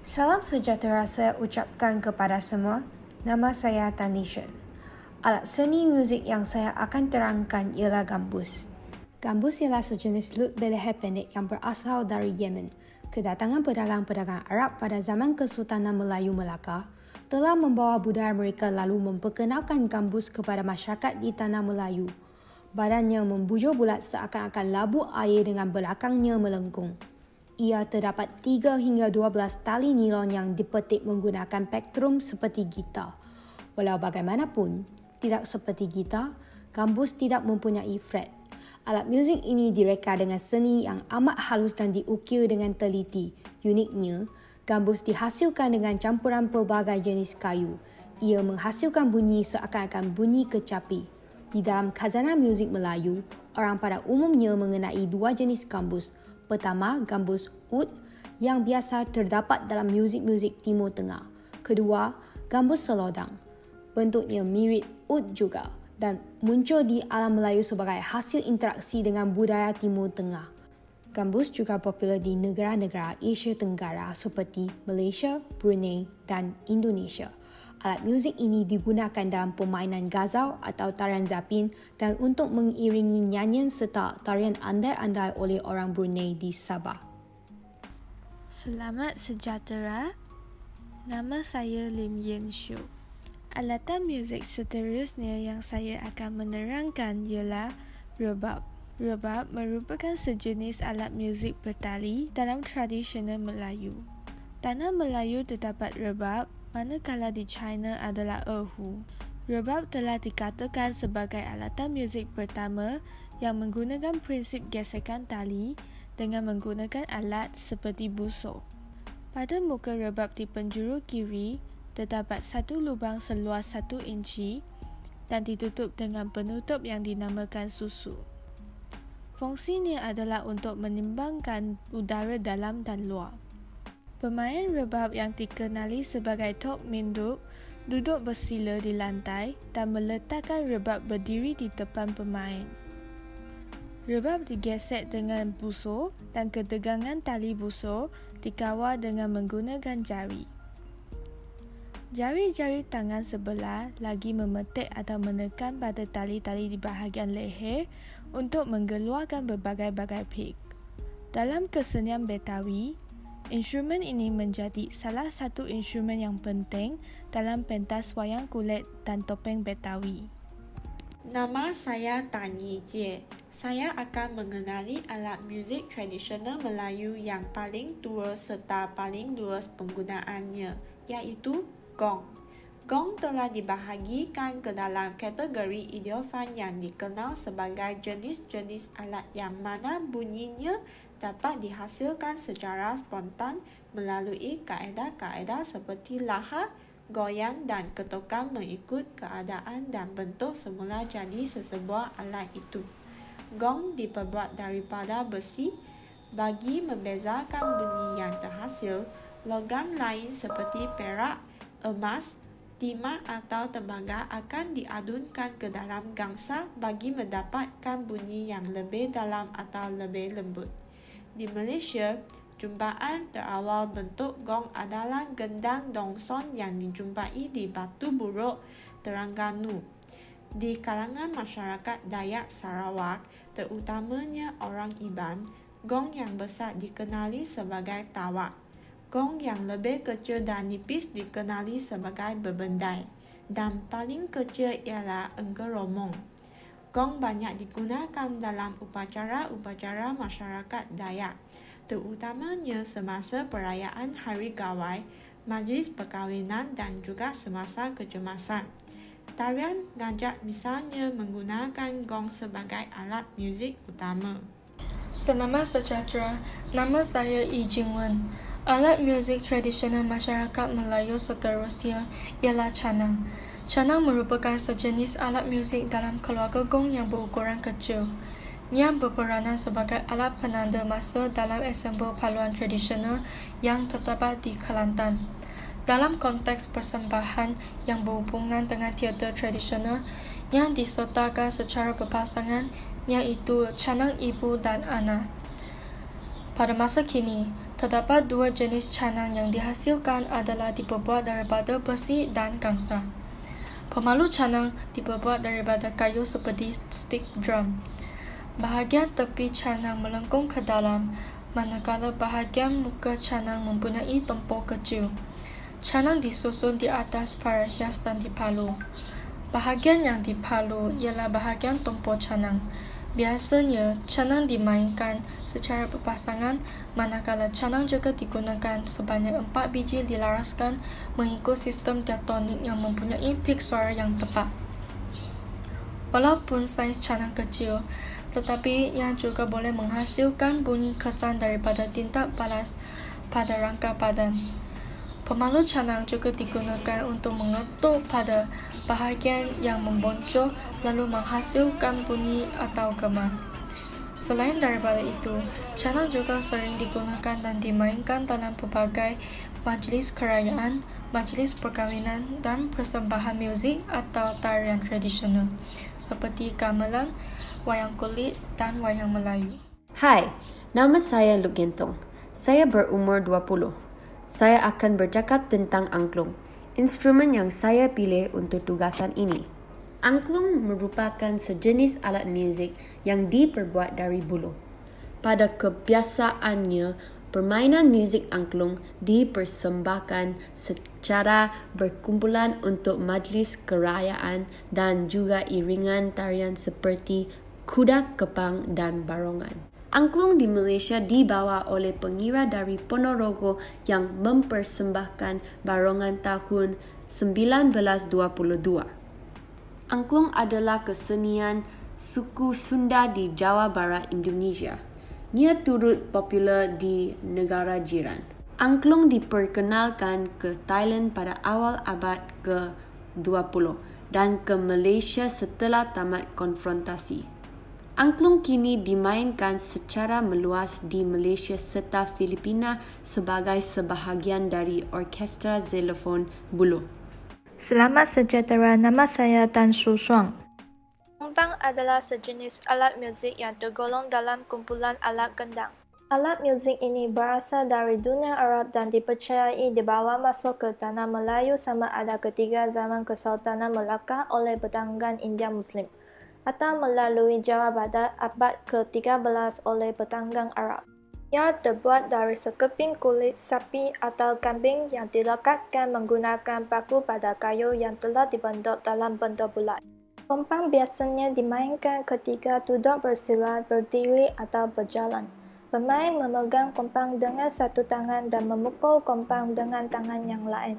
Salam sejahtera saya ucapkan kepada semua. Nama saya Tanishan. Alat seni muzik yang saya akan terangkan ialah gambus. Gambus ialah sejenis lut beleher pendek yang berasal dari Yemen. Kedatangan pedagang-pedagang Arab pada zaman Kesultanan Melayu Melaka telah membawa budaya mereka lalu memperkenalkan gambus kepada masyarakat di tanah Melayu. Badannya membujur bulat seakan-akan labu air dengan belakangnya melengkung ia terdapat 3 hingga 12 tali nilon yang dipetik menggunakan spektrum seperti gitar. Walau bagaimanapun, tidak seperti gitar, gambus tidak mempunyai fret. Alat muzik ini direka dengan seni yang amat halus dan diukir dengan teliti. Uniknya, gambus dihasilkan dengan campuran pelbagai jenis kayu. Ia menghasilkan bunyi seakan-akan bunyi kecapi. Di dalam khazanah muzik Melayu, orang pada umumnya mengenai dua jenis gambus, Pertama, gambus oud yang biasa terdapat dalam muzik-muzik Timur Tengah. Kedua, gambus selodang. Bentuknya mirip oud juga dan muncul di alam Melayu sebagai hasil interaksi dengan budaya Timur Tengah. Gambus juga popular di negara-negara Asia Tenggara seperti Malaysia, Brunei dan Indonesia alat muzik ini digunakan dalam permainan gazau atau tarian zapin dan untuk mengiringi nyanyian serta tarian andai-andai oleh orang Brunei di Sabah. Selamat sejahtera. Nama saya Lim Yen Shu. Alatan muzik seterusnya yang saya akan menerangkan ialah rebab. Rebab merupakan sejenis alat muzik bertali dalam tradisional Melayu. Tanah Melayu terdapat rebab manakala di China adalah erhu. Rebab telah dikatakan sebagai alatan muzik pertama yang menggunakan prinsip gesekan tali dengan menggunakan alat seperti busuk. Pada muka rebab di penjuru kiri, terdapat satu lubang seluas satu inci dan ditutup dengan penutup yang dinamakan susu. Fungsinya adalah untuk menimbangkan udara dalam dan luar pemain rebab yang dikenali sebagai Tok Minduk duduk bersila di lantai dan meletakkan rebab berdiri di depan pemain. Rebab digesek dengan buso dan ketegangan tali buso dikawal dengan menggunakan jari. Jari-jari tangan sebelah lagi memetik atau menekan pada tali-tali di bahagian leher untuk mengeluarkan berbagai-bagai pik. Dalam kesenian Betawi, Instrumen ini menjadi salah satu instrumen yang penting dalam pentas wayang kulit dan topeng Betawi. Nama saya Tan Yi Jie. Saya akan mengenali alat muzik tradisional Melayu yang paling tua serta paling luas penggunaannya, iaitu gong. Gong telah dibahagikan ke dalam kategori ideofan yang dikenal sebagai jenis-jenis alat yang mana bunyinya dapat dihasilkan secara spontan melalui kaedah-kaedah seperti lahar, goyang dan ketukan mengikut keadaan dan bentuk semula jadi sesebuah alat itu. Gong diperbuat daripada besi bagi membezakan bunyi yang terhasil, logam lain seperti perak, emas, timah atau tembaga akan diadunkan ke dalam gangsa bagi mendapatkan bunyi yang lebih dalam atau lebih lembut. Di Malaysia, jumpaan terawal bentuk gong adalah gendang dongson yang dijumpai di Batu Buruk, Terengganu. Di kalangan masyarakat Dayak Sarawak, terutamanya orang Iban, gong yang besar dikenali sebagai tawak. Gong yang lebih kecil dan nipis dikenali sebagai bebendai dan paling kecil ialah enggeromong gong banyak digunakan dalam upacara-upacara masyarakat Dayak, terutamanya semasa perayaan Hari Gawai, majlis perkahwinan dan juga semasa kecemasan. Tarian gajak misalnya menggunakan gong sebagai alat muzik utama. Selamat sejahtera, nama saya Yi Jingwen. Alat muzik tradisional masyarakat Melayu seterusnya ialah Chana. Canang merupakan sejenis alat muzik dalam keluarga gong yang berukuran kecil. Ia berperanan sebagai alat penanda masa dalam ensemble paluan tradisional yang terdapat di Kelantan. Dalam konteks persembahan yang berhubungan dengan teater tradisional, yang disertakan secara berpasangan, iaitu canang ibu dan anak. Pada masa kini, terdapat dua jenis canang yang dihasilkan adalah diperbuat daripada besi dan gangsang. Pemalu canang dibuat daripada kayu seperti stick drum. Bahagian tepi canang melengkung ke dalam, manakala bahagian muka canang mempunyai tempur kecil. Canang disusun di atas para hias dan dipalu. Bahagian yang dipalu ialah bahagian tempur canang. Biasanya, canang dimainkan secara berpasangan manakala canang juga digunakan sebanyak empat biji dilaraskan mengikut sistem diatonik yang mempunyai pik suara yang tepat. Walaupun saiz canang kecil, tetapi ia juga boleh menghasilkan bunyi kesan daripada tinta balas pada rangka badan. Pemalu canang juga digunakan untuk mengetuk pada bahagian yang memboncoh lalu menghasilkan bunyi atau gema. Selain daripada itu, canang juga sering digunakan dan dimainkan dalam pelbagai majlis kerajaan, majlis perkahwinan dan persembahan muzik atau tarian tradisional seperti gamelan, wayang kulit dan wayang Melayu. Hai, nama saya Lugentong. Saya berumur 20. Saya akan bercakap tentang angklung instrumen yang saya pilih untuk tugasan ini. Angklung merupakan sejenis alat muzik yang diperbuat dari bulu. Pada kebiasaannya, permainan muzik angklung dipersembahkan secara berkumpulan untuk majlis kerayaan dan juga iringan tarian seperti kuda kepang dan barongan. Angklung di Malaysia dibawa oleh pengira dari Ponorogo yang mempersembahkan barongan tahun 1922. Angklung adalah kesenian suku Sunda di Jawa Barat Indonesia. Ia turut popular di negara jiran. Angklung diperkenalkan ke Thailand pada awal abad ke-20 dan ke Malaysia setelah tamat konfrontasi. Angklung kini dimainkan secara meluas di Malaysia serta Filipina sebagai sebahagian dari Orkestra Xylophone Bulu. Selamat sejahtera, nama saya Tan Su Shuang. Umpang adalah sejenis alat muzik yang tergolong dalam kumpulan alat gendang. Alat muzik ini berasal dari dunia Arab dan dipercayai dibawa masuk ke tanah Melayu sama ada ketiga zaman Kesultanan Melaka oleh pedanggan India Muslim atau melalui Jawa Barat abad ke-13 oleh petanggang Arab. Ia terbuat dari sekeping kulit sapi atau kambing yang dilekatkan menggunakan paku pada kayu yang telah dibentuk dalam bentuk bulat. Kompang biasanya dimainkan ketika duduk bersila, berdiri atau berjalan. Pemain memegang kompang dengan satu tangan dan memukul kompang dengan tangan yang lain.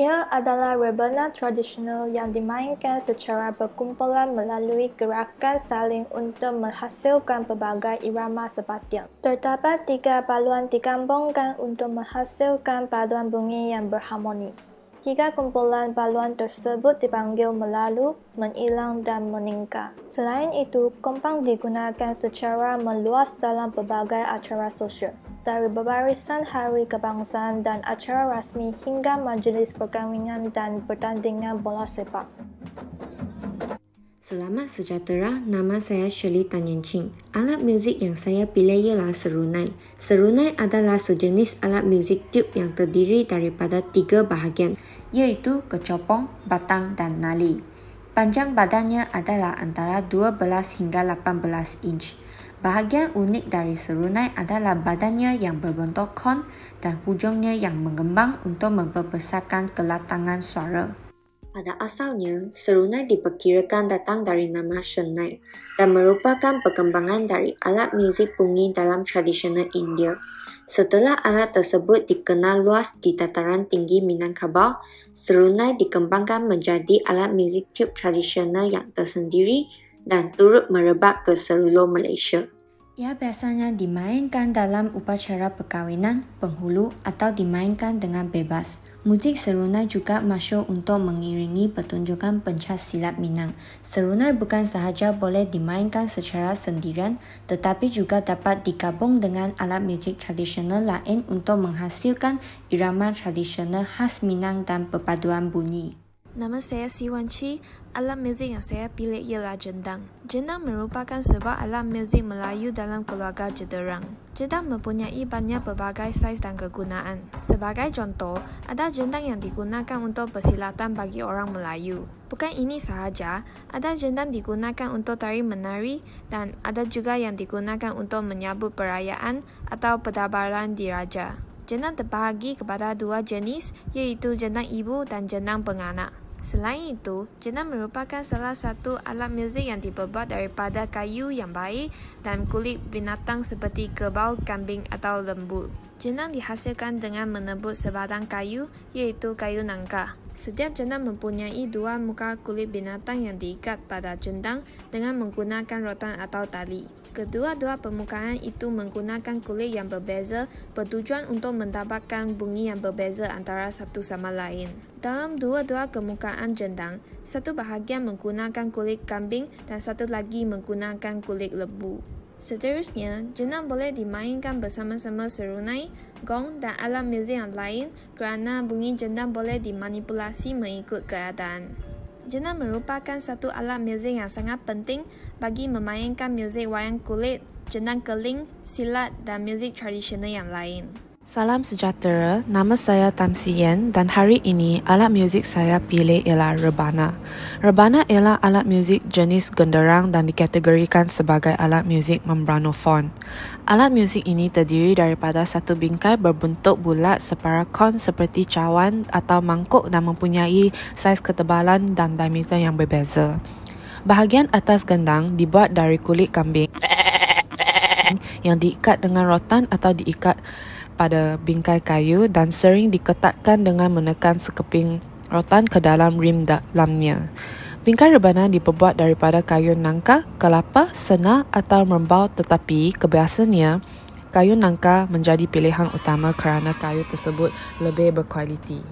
Ia adalah rebana tradisional yang dimainkan secara berkumpulan melalui gerakan saling untuk menghasilkan pelbagai irama sepatian, Terdapat tiga paluan digambungkan untuk menghasilkan paduan bunyi yang berharmoni. Tiga kumpulan baluan tersebut dipanggil melalu, menghilang dan meningkat. Selain itu, kompang digunakan secara meluas dalam berbagai acara sosial. Dari berbarisan hari kebangsaan dan acara rasmi hingga majlis perkahwinan dan pertandingan bola sepak. Selamat sejahtera, nama saya Shirley Tan Yen Ching. Alat muzik yang saya pilih ialah serunai. Serunai adalah sejenis alat muzik tube yang terdiri daripada tiga bahagian, iaitu kecopong, batang dan nali. Panjang badannya adalah antara 12 hingga 18 inch. Bahagian unik dari serunai adalah badannya yang berbentuk kon dan hujungnya yang mengembang untuk memperbesarkan gelatangan suara. Pada asalnya, serunai diperkirakan datang dari nama Senai dan merupakan perkembangan dari alat muzik bunyi dalam tradisional India. Setelah alat tersebut dikenal luas di dataran tinggi Minangkabau, serunai dikembangkan menjadi alat muzik tube tradisional yang tersendiri dan turut merebak ke seluruh Malaysia. Ia biasanya dimainkan dalam upacara perkahwinan, penghulu atau dimainkan dengan bebas. Muzik serunai juga masyur untuk mengiringi pertunjukan pencak silat Minang. Serunai bukan sahaja boleh dimainkan secara sendirian, tetapi juga dapat digabung dengan alat muzik tradisional lain untuk menghasilkan irama tradisional khas Minang dan perpaduan bunyi. Nama saya Si Wan Chi, alat muzik yang saya pilih ialah jendang. Jendang merupakan sebuah alat muzik Melayu dalam keluarga jenderang. Jendang mempunyai banyak pelbagai saiz dan kegunaan. Sebagai contoh, ada jendang yang digunakan untuk persilatan bagi orang Melayu. Bukan ini sahaja, ada jendang digunakan untuk tari menari dan ada juga yang digunakan untuk menyambut perayaan atau pedabaran diraja. Jendang terbahagi kepada dua jenis, iaitu jendang ibu dan jendang penganak. Selain itu, jenang merupakan salah satu alat muzik yang diperbuat daripada kayu yang baik dan kulit binatang seperti kerbau, kambing atau lembu. Jenang dihasilkan dengan menebut sebatang kayu, iaitu kayu nangka. Setiap jenang mempunyai dua muka kulit binatang yang diikat pada jendang dengan menggunakan rotan atau tali. Kedua-dua permukaan itu menggunakan kulit yang berbeza bertujuan untuk mendapatkan bunyi yang berbeza antara satu sama lain. Dalam dua-dua permukaan jendang, satu bahagian menggunakan kulit kambing dan satu lagi menggunakan kulit lebu. Seterusnya, jenang boleh dimainkan bersama-sama serunai, gong dan alat muzik yang lain kerana bunyi jendang boleh dimanipulasi mengikut keadaan. Jenah merupakan satu alat muzik yang sangat penting bagi memainkan muzik wayang kulit, jenang keling, silat dan muzik tradisional yang lain. Salam sejahtera, nama saya Tam Si dan hari ini alat muzik saya pilih ialah Rebana. Rebana ialah alat muzik jenis genderang dan dikategorikan sebagai alat muzik membranofon. Alat muzik ini terdiri daripada satu bingkai berbentuk bulat separa kon seperti cawan atau mangkuk dan mempunyai saiz ketebalan dan diameter yang berbeza. Bahagian atas gendang dibuat dari kulit kambing yang diikat dengan rotan atau diikat pada bingkai kayu dan sering diketatkan dengan menekan sekeping rotan ke dalam rim dalamnya. Bingkai rebana diperbuat daripada kayu nangka, kelapa, sena atau merbau tetapi kebiasaannya kayu nangka menjadi pilihan utama kerana kayu tersebut lebih berkualiti.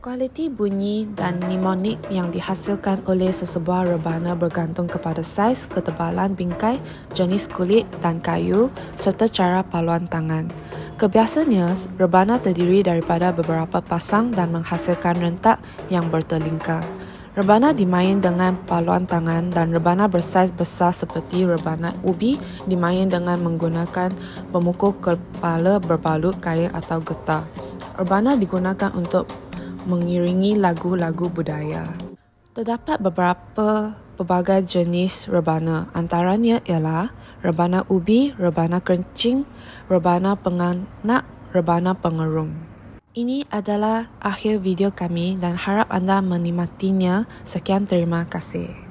Kualiti bunyi dan mnemonik yang dihasilkan oleh sesebuah rebana bergantung kepada saiz, ketebalan bingkai, jenis kulit dan kayu serta cara paluan tangan. Kebiasaannya, rebana terdiri daripada beberapa pasang dan menghasilkan rentak yang bertelingkar. Rebana dimain dengan paluan tangan dan rebana bersaiz besar seperti rebana ubi dimain dengan menggunakan pemukul kepala berbalut kain atau getah. Rebana digunakan untuk mengiringi lagu-lagu budaya. Terdapat beberapa pelbagai jenis rebana antaranya ialah rebana ubi, rebana kencing, rebana penganak, rebana pengerum. Ini adalah akhir video kami dan harap anda menikmatinya. Sekian terima kasih.